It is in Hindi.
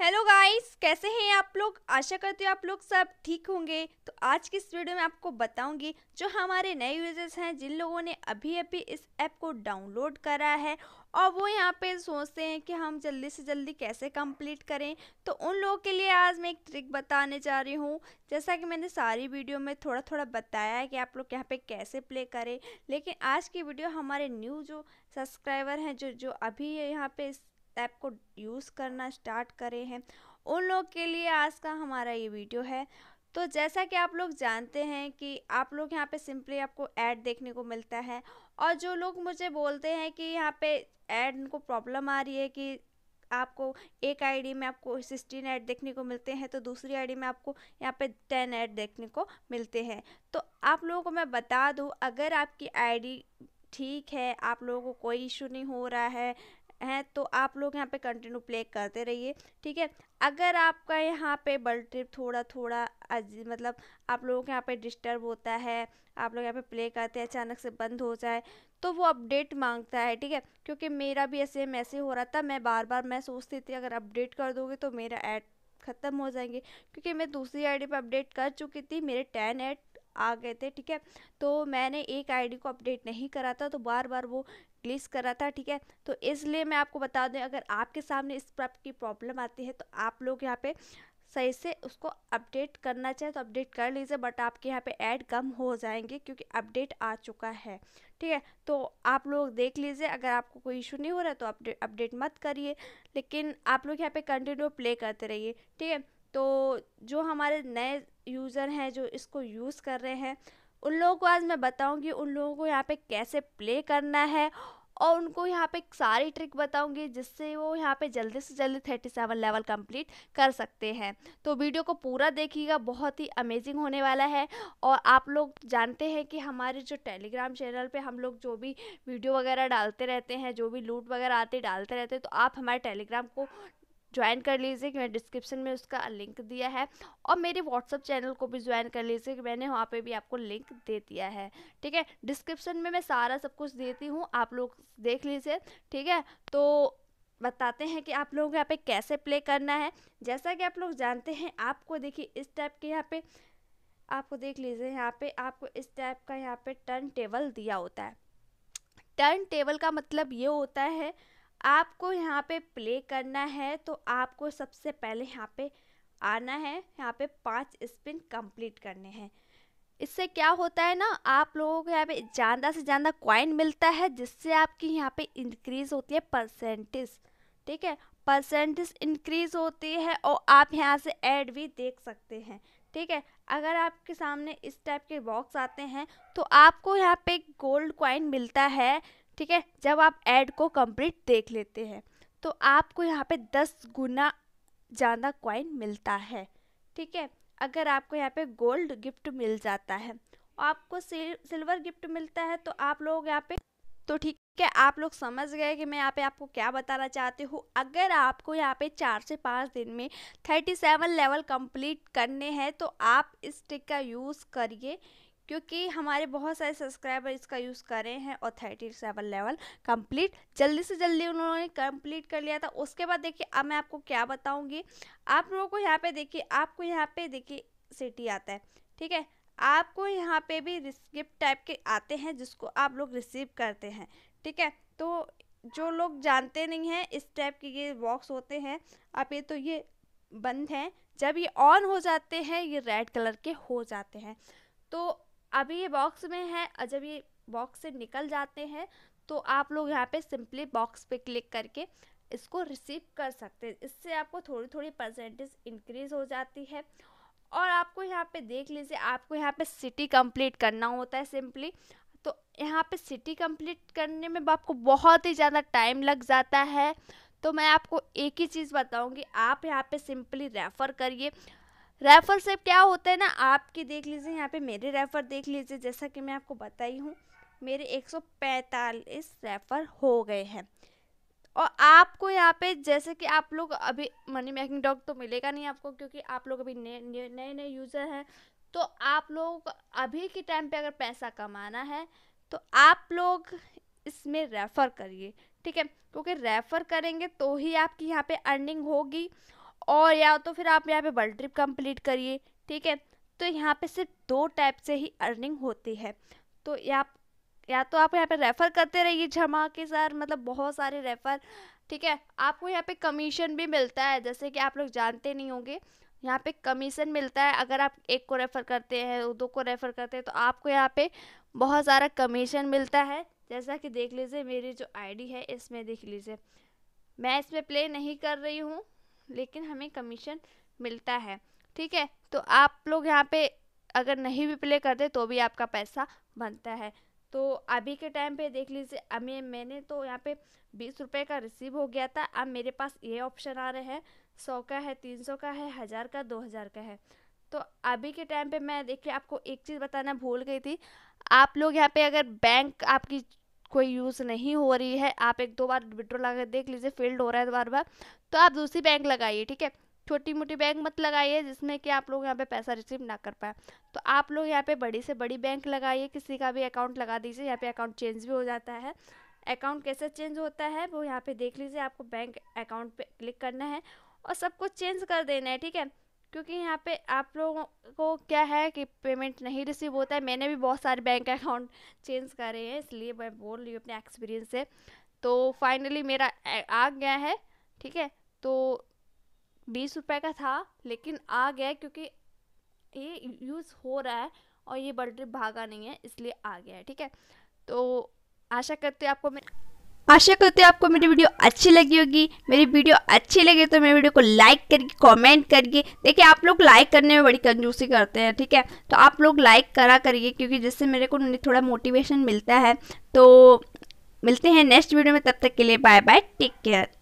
हेलो गाइस कैसे हैं आप लोग आशा करते हो आप लोग सब ठीक होंगे तो आज की इस वीडियो में आपको बताऊंगी जो हमारे नए यूजर्स हैं जिन लोगों ने अभी अभी इस ऐप को डाउनलोड करा है और वो यहाँ पे सोचते हैं कि हम जल्दी से जल्दी कैसे कंप्लीट करें तो उन लोगों के लिए आज मैं एक ट्रिक बताने जा रही हूँ जैसा कि मैंने सारी वीडियो में थोड़ा थोड़ा बताया है कि आप लोग यहाँ पे कैसे प्ले करें लेकिन आज की वीडियो हमारे न्यू जो सब्सक्राइबर हैं जो जो अभी यहाँ पे इस ऐप को यूज़ करना स्टार्ट करे हैं उन लोग के लिए आज का हमारा ये वीडियो है तो जैसा कि आप लोग जानते हैं कि आप लोग यहाँ पे सिंपली आपको ऐड देखने को मिलता है और जो लोग मुझे बोलते हैं कि यहाँ पे ऐड को प्रॉब्लम आ रही है कि आपको एक आईडी में आपको सिक्सटीन ऐड देखने को मिलते हैं तो दूसरी आईडी में आपको यहाँ पे टेन ऐड देखने को मिलते हैं तो आप लोगों को मैं बता दूँ अगर आपकी आई ठीक है आप लोगों को कोई इशू नहीं हो रहा है हैं तो आप लोग यहाँ पे कंटिन्यू प्ले करते रहिए ठीक है अगर आपका यहाँ पे बल ट्रिप थोड़ा थोड़ा मतलब आप लोगों के यहाँ पे डिस्टर्ब होता है आप लोग यहाँ पे प्ले करते हैं अचानक से बंद हो जाए तो वो अपडेट मांगता है ठीक है क्योंकि मेरा भी ऐसे मैसेज हो रहा था मैं बार बार मैं सोचती थी अगर अपडेट कर दोगे तो मेरा ऐड ख़त्म हो जाएंगे क्योंकि मैं दूसरी आईडी पर अपडेट कर चुकी थी मेरे टेन ऐड आ गए थे ठीक है तो मैंने एक आईडी को अपडेट नहीं करा था तो बार बार वो क्लिस कर रहा था ठीक है तो इसलिए मैं आपको बता दूं अगर आपके सामने इस प्रॉप की प्रॉब्लम आती है तो आप लोग यहाँ पे सही से उसको अपडेट करना चाहे तो अपडेट कर लीजिए बट आपके यहाँ पे ऐड कम हो जाएंगे क्योंकि अपडेट आ चुका है ठीक है तो आप लोग देख लीजिए अगर आपको कोई इशू नहीं हो रहा तो अपडेट अपडेट मत करिए लेकिन आप लोग यहाँ पे कंटिन्यू प्ले करते रहिए ठीक है तो जो हमारे नए यूज़र हैं जो इसको यूज़ कर रहे हैं उन लोगों को आज मैं बताऊंगी उन लोगों को यहाँ पे कैसे प्ले करना है और उनको यहाँ पे सारी ट्रिक बताऊंगी जिससे वो यहाँ पे जल्दी से जल्दी थर्टी सेवन लेवल कंप्लीट कर सकते हैं तो वीडियो को पूरा देखिएगा बहुत ही अमेजिंग होने वाला है और आप लोग जानते हैं कि हमारे जो टेलीग्राम चैनल पे हम लोग जो भी वीडियो वगैरह डालते रहते हैं जो भी लूट वगैरह आते डालते रहते हैं तो आप हमारे टेलीग्राम को ज्वाइन कर लीजिए कि मैंने डिस्क्रिप्शन में उसका लिंक दिया है और मेरे व्हाट्सअप चैनल को भी ज्वाइन कर लीजिए कि मैंने वहाँ पे भी आपको लिंक दे दिया है ठीक है डिस्क्रिप्शन में मैं सारा सब कुछ देती हूँ आप लोग देख लीजिए ठीक है तो बताते हैं कि आप लोगों को यहाँ पे कैसे प्ले करना है जैसा कि आप लोग जानते हैं आपको देखिए इस टाइप के यहाँ पे आपको देख लीजिए यहाँ पे आपको इस टाइप का यहाँ पे टर्न टेबल दिया होता है टर्न टेबल का मतलब ये होता है आपको यहाँ पे प्ले करना है तो आपको सबसे पहले यहाँ पे आना है यहाँ पे पांच स्पिन कंप्लीट करने हैं इससे क्या होता है ना आप लोगों को यहाँ पे ज़्यादा से ज़्यादा कॉइन मिलता है जिससे आपकी यहाँ पे इंक्रीज़ होती है परसेंटेज ठीक है परसेंटेज इंक्रीज़ होती है और आप यहाँ से ऐड भी देख सकते हैं ठीक है अगर आपके सामने इस टाइप के बॉक्स आते हैं तो आपको यहाँ पे गोल्ड कॉइन मिलता है ठीक है जब आप ऐड को कंप्लीट देख लेते हैं तो आपको यहाँ पे दस गुना ज़्यादा कॉइन मिलता है ठीक है अगर आपको यहाँ पे गोल्ड गिफ्ट मिल जाता है आपको सिल्वर गिफ्ट मिलता है तो आप लोग यहाँ पे तो ठीक है आप लोग समझ गए कि मैं यहाँ पे आपको क्या बताना चाहती हूँ अगर आपको यहाँ पे चार से पाँच दिन में थर्टी सेवन लेवल कंप्लीट करने हैं तो आप इस ट्रिक का यूज़ करिए क्योंकि हमारे बहुत सारे सब्सक्राइबर इसका यूज़ कर रहे हैं और थर्टी सेवन लेवल कंप्लीट जल्दी से जल्दी उन्होंने कंप्लीट कर लिया था उसके बाद देखिए अब मैं आपको क्या बताऊँगी आप लोगों को यहाँ पे देखिए आपको यहाँ पे देखिए सिटी आता है ठीक है आपको यहाँ पे भी गिफ्ट टाइप के आते हैं जिसको आप लोग रिसीव करते हैं ठीक है तो जो लोग जानते नहीं हैं इस टाइप के ये बॉक्स होते हैं अब ये तो ये बंद हैं जब ये ऑन हो जाते हैं ये रेड कलर के हो जाते हैं तो अभी ये बॉक्स में है जब ये बॉक्स से निकल जाते हैं तो आप लोग यहाँ पे सिंपली बॉक्स पे क्लिक करके इसको रिसीव कर सकते हैं इससे आपको थोड़ी थोड़ी परसेंटेज इंक्रीज़ हो जाती है और आपको यहाँ पे देख लीजिए आपको यहाँ पे सिटी कंप्लीट करना होता है सिंपली तो यहाँ पे सिटी कंप्लीट करने में आपको बहुत ही ज़्यादा टाइम लग जाता है तो मैं आपको एक ही चीज़ बताऊँगी आप यहाँ पे सिंपली रेफ़र करिए रेफर से क्या होता है ना आपके देख लीजिए यहाँ पे मेरे रेफर देख लीजिए जैसा कि मैं आपको बताई हूँ मेरे 145 रेफर हो गए हैं और आपको यहाँ पे जैसे कि आप लोग अभी मनी मेकिंग डॉग तो मिलेगा नहीं आपको क्योंकि आप लोग अभी नए नए नए यूज़र हैं तो आप लोग अभी के टाइम पे अगर पैसा कमाना है तो आप लोग इसमें रेफ़र करिए ठीक है क्योंकि रेफ़र करेंगे तो ही आपकी यहाँ पे अर्निंग होगी और या तो फिर आप यहाँ पे वर्ल्ड ट्रिप कंप्लीट करिए ठीक है तो यहाँ पे सिर्फ दो टाइप से ही अर्निंग होती है तो या या तो आप यहाँ पे रेफ़र करते रहिए जमा के सर मतलब बहुत सारे रेफ़र ठीक है आपको यहाँ पे कमीशन भी मिलता है जैसे कि आप लोग जानते नहीं होंगे यहाँ पे कमीशन मिलता है अगर आप एक को रेफ़र करते हैं दो को रेफ़र करते हैं तो आपको यहाँ पे बहुत सारा कमीशन मिलता है जैसा कि देख लीजिए मेरी जो आईडी है इसमें देख लीजिए मैं इसमें प्ले नहीं कर रही हूँ लेकिन हमें कमीशन मिलता है ठीक है तो आप लोग यहाँ पे अगर नहीं भी प्ले करते तो भी आपका पैसा बनता है तो अभी के टाइम पे देख लीजिए अभी मैंने तो यहाँ पे बीस रुपये का रिसीव हो गया था अब मेरे पास ये ऑप्शन आ रहे हैं सौ का है तीन सौ का है हज़ार का दो हज़ार का है तो अभी के टाइम पे मैं देखिए आपको एक चीज़ बताना भूल गई थी आप लोग यहाँ पे अगर बैंक आपकी कोई यूज़ नहीं हो रही है आप एक दो बार विड्रो लगा देख लीजिए फेल्ड हो रहा है बार बार तो आप दूसरी बैंक लगाइए ठीक है छोटी मोटी बैंक मत लगाइए जिसमें कि आप लोग यहाँ पे पैसा रिसीव ना कर पाए तो आप लोग यहाँ पे बड़ी से बड़ी बैंक लगाइए किसी का भी अकाउंट लगा दीजिए यहाँ पे अकाउंट चेंज भी हो जाता है अकाउंट कैसे चेंज होता है वो यहाँ पे देख लीजिए आपको बैंक अकाउंट पे क्लिक करना है और सब कुछ चेंज कर देना है ठीक है क्योंकि यहाँ पे आप लोगों को क्या है कि पेमेंट नहीं रिसीव होता है मैंने भी बहुत सारे बैंक अकाउंट चेंज करे हैं इसलिए मैं बोल रही हूँ अपने एक्सपीरियंस से तो फाइनली मेरा आ गया है ठीक है तो बीस रुपये का था लेकिन आ गया क्योंकि ये यूज़ हो रहा है और ये बल्ब भागा नहीं है इसलिए आ गया है ठीक है तो आशा करते आपको मेरे आशा करते हैं आपको मेरी वीडियो अच्छी लगी होगी मेरी वीडियो अच्छी लगी तो मेरी वीडियो को लाइक करके कमेंट करके देखिए आप लोग लाइक करने में बड़ी कंजूसी करते हैं ठीक है तो आप लोग लाइक करा करिए क्योंकि जिससे मेरे को थोड़ा मोटिवेशन मिलता है तो मिलते हैं नेक्स्ट वीडियो में तब तक के लिए बाय बाय टेक केयर